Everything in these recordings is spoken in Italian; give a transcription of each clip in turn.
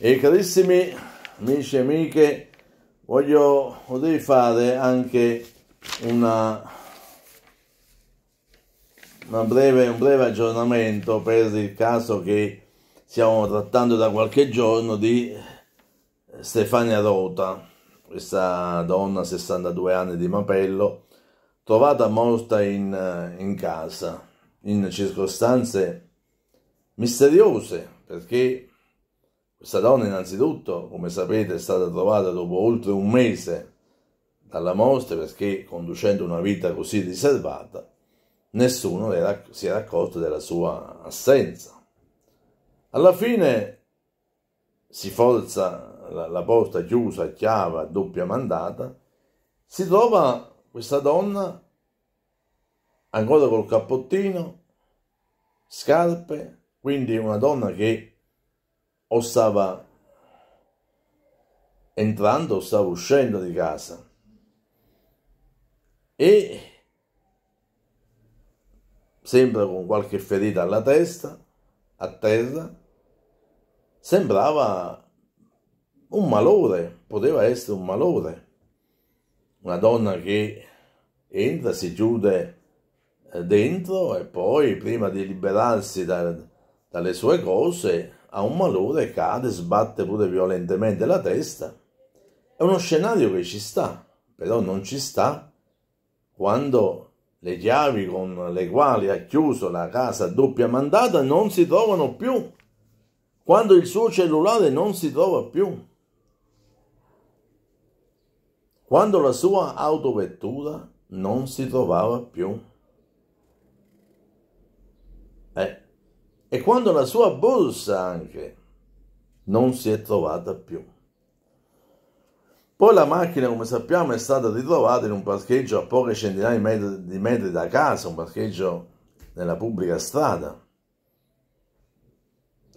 E carissimi amici e amiche, voglio, fare anche una, una breve, un breve aggiornamento per il caso che stiamo trattando da qualche giorno di Stefania Rota, questa donna 62 anni di Mapello, trovata morta in, in casa, in circostanze misteriose, perché questa donna innanzitutto, come sapete, è stata trovata dopo oltre un mese dalla morte perché conducendo una vita così riservata nessuno era, si era accorto della sua assenza. Alla fine si forza la, la porta chiusa, chiave, doppia mandata, si trova questa donna ancora col cappottino, scarpe, quindi una donna che o stava entrando o stava uscendo di casa. E sempre con qualche ferita alla testa, a terra, sembrava un malore, poteva essere un malore. Una donna che entra, si chiude eh, dentro e poi prima di liberarsi da, dalle sue cose a un malore, cade, sbatte pure violentemente la testa. È uno scenario che ci sta, però non ci sta quando le chiavi con le quali ha chiuso la casa a doppia mandata non si trovano più, quando il suo cellulare non si trova più, quando la sua autovettura non si trovava più. Eh, e quando la sua borsa anche non si è trovata più. Poi la macchina, come sappiamo, è stata ritrovata in un parcheggio a poche centinaia di metri, da casa, un parcheggio nella pubblica strada.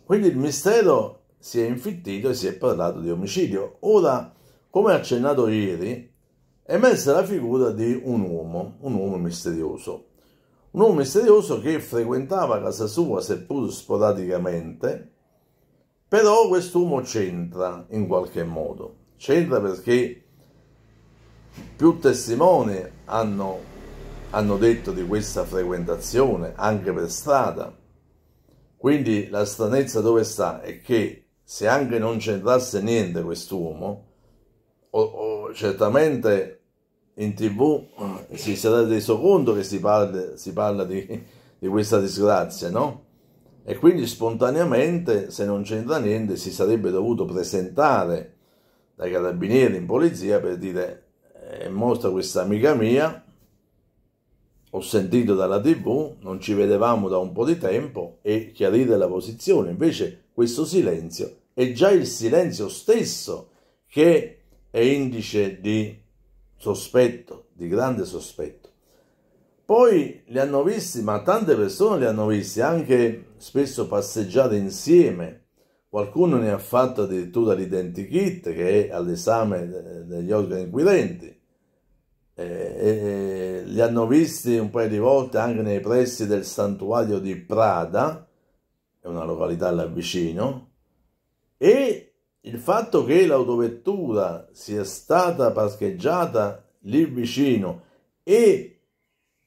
Quindi il mistero si è infittito e si è parlato di omicidio. Ora, come accennato ieri, è emersa la figura di un uomo, un uomo misterioso, un uomo misterioso che frequentava casa sua seppur sporadicamente, però quest'uomo c'entra in qualche modo, c'entra perché più testimoni hanno, hanno detto di questa frequentazione, anche per strada. Quindi la stranezza dove sta è che se anche non c'entrasse niente quest'uomo, o, o certamente in tv si sarà reso conto che si parla, si parla di, di, questa disgrazia, no? E quindi spontaneamente, se non c'entra niente, si sarebbe dovuto presentare dai carabinieri in polizia per dire è eh, morta questa amica mia, ho sentito dalla tv, non ci vedevamo da un po' di tempo e chiarire la posizione. Invece questo silenzio è già il silenzio stesso che è indice di sospetto, di grande sospetto. Poi li hanno visti, ma tante persone li hanno visti, anche spesso passeggiate insieme. Qualcuno ne ha fatto addirittura l'identikit che è all'esame degli organi inquirenti. E, e, li hanno visti un paio di volte anche nei pressi del santuario di Prada, è una località là vicino, e il fatto che l'autovettura sia stata parcheggiata lì vicino e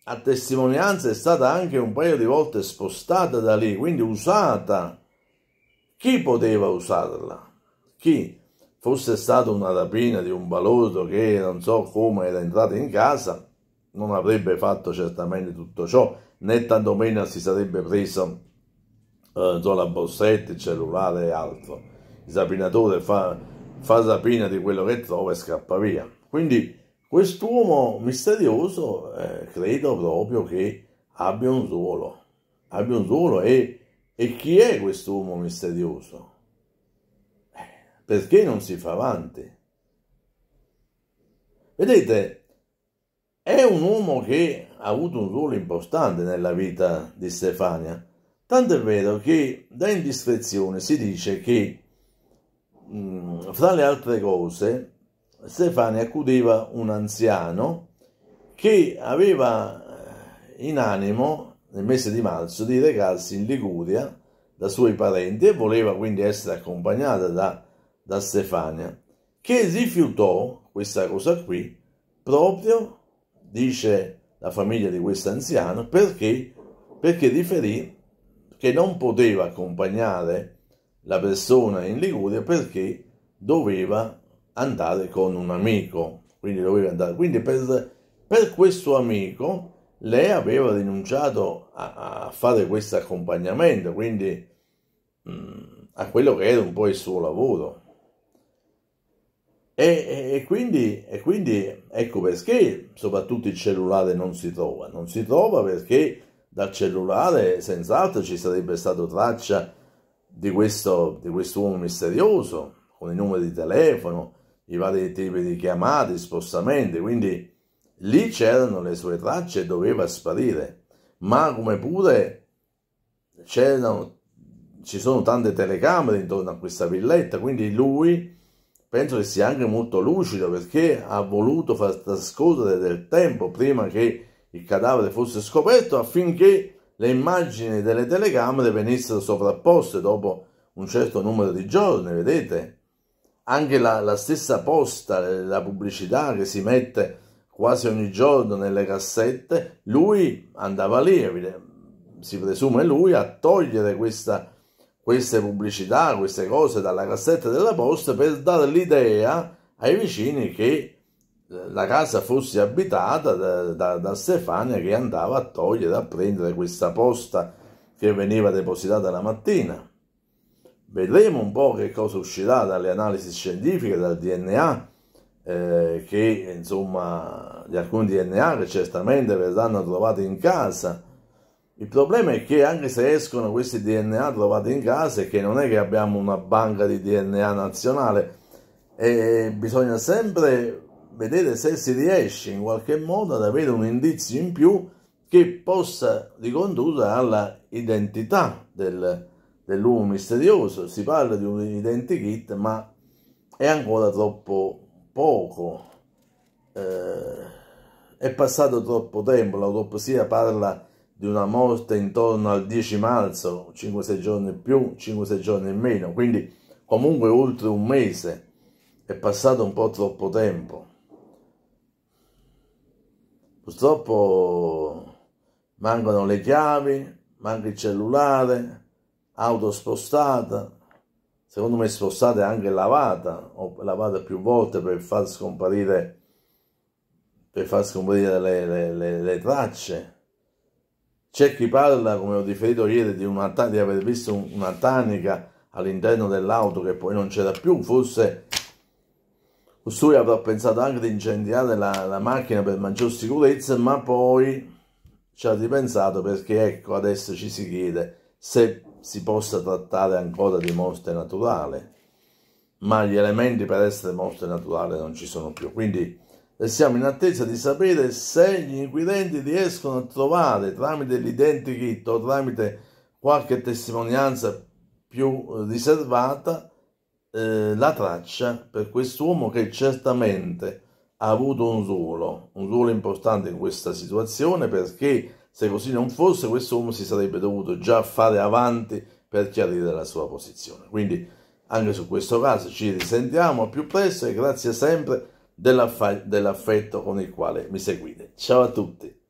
a testimonianza è stata anche un paio di volte spostata da lì, quindi usata. Chi poteva usarla? Chi? Fosse stata una rapina di un baluto che non so come era entrato in casa, non avrebbe fatto certamente tutto ciò, né tantomeno si sarebbe preso eh, la borsetta, il cellulare e altro Zabrinatore fa, fa rapina di quello che trova e scappa via. Quindi quest'uomo misterioso eh, credo proprio che abbia un ruolo, abbia un ruolo e, e chi è quest'uomo misterioso? Eh, perché non si fa avanti? Vedete, è un uomo che ha avuto un ruolo importante nella vita di Stefania, tanto è vero che da indiscrezione si dice che Mm, fra le altre cose, Stefania accudeva un anziano che aveva eh, in animo, nel mese di marzo, di recarsi in Liguria da suoi parenti e voleva quindi essere accompagnata da, da Stefania, che rifiutò questa cosa qui proprio, dice la famiglia di questo anziano, perché, perché riferì che non poteva accompagnare la persona in Liguria perché doveva andare con un amico, quindi doveva andare. Quindi per, per questo amico lei aveva rinunciato a, a fare questo accompagnamento, quindi mh, mm, a quello che era un po' il suo lavoro. E, e, e, quindi, e, quindi, ecco perché soprattutto il cellulare non si trova, non si trova perché dal cellulare senz'altro ci sarebbe stata traccia di questo di quest'uomo misterioso, con i numeri di telefono, i vari tipi di chiamate, spostamenti, quindi lì c'erano le sue tracce e doveva sparire, ma come pure ci sono tante telecamere intorno a questa villetta, quindi lui penso che sia anche molto lucido perché ha voluto far trascorrere del tempo prima che il cadavere fosse scoperto affinché le immagini delle telecamere venissero sovrapposte dopo un certo numero di giorni, vedete? Anche la, la stessa posta, la pubblicità che si mette quasi ogni giorno nelle cassette, lui andava lì, si presume lui, a togliere questa, queste pubblicità, queste cose dalla cassetta della posta per dare l'idea ai vicini che la casa fosse abitata da, da, da Stefania che andava a togliere, a prendere questa posta che veniva depositata la mattina. Vedremo un po' che cosa uscirà dalle analisi scientifiche, dal DNA, eh, che insomma di alcuni DNA che certamente verranno trovati in casa. Il problema è che anche se escono questi DNA trovati in casa è che non è che abbiamo una banca di DNA nazionale e bisogna sempre vedere se si riesce in qualche modo ad avere un indizio in più che possa ricondurre alla identità del, dell'uomo misterioso. Si parla di un identikit, ma è ancora troppo poco. Eh, è passato troppo tempo, l'autopsia parla di una morte intorno al 10 marzo, 5-6 giorni in più, 5-6 giorni in meno, quindi comunque oltre un mese, è passato un po' troppo tempo. Purtroppo mancano le chiavi, manca il cellulare, auto spostata, secondo me spostata e anche lavata, o lavata più volte per far scomparire, per far scomparire le, le, le, le tracce. C'è chi parla, come ho riferito ieri, di, una, di aver visto una tanica all'interno dell'auto che poi non c'era più, forse Costui avrà pensato anche di incendiare la, la macchina per maggior sicurezza, ma poi ci ha ripensato perché ecco adesso ci si chiede se si possa trattare ancora di morte naturale, ma gli elementi per essere morte naturale non ci sono più. Quindi siamo in attesa di sapere se gli inquirenti riescono a trovare tramite l'identikit o tramite qualche testimonianza più riservata eh, la traccia per quest'uomo che certamente ha avuto un ruolo, un ruolo importante in questa situazione perché se così non fosse quest'uomo si sarebbe dovuto già fare avanti per chiarire la sua posizione. Quindi anche su questo caso ci risentiamo più presto e grazie sempre dell'affetto con il quale mi seguite. Ciao a tutti!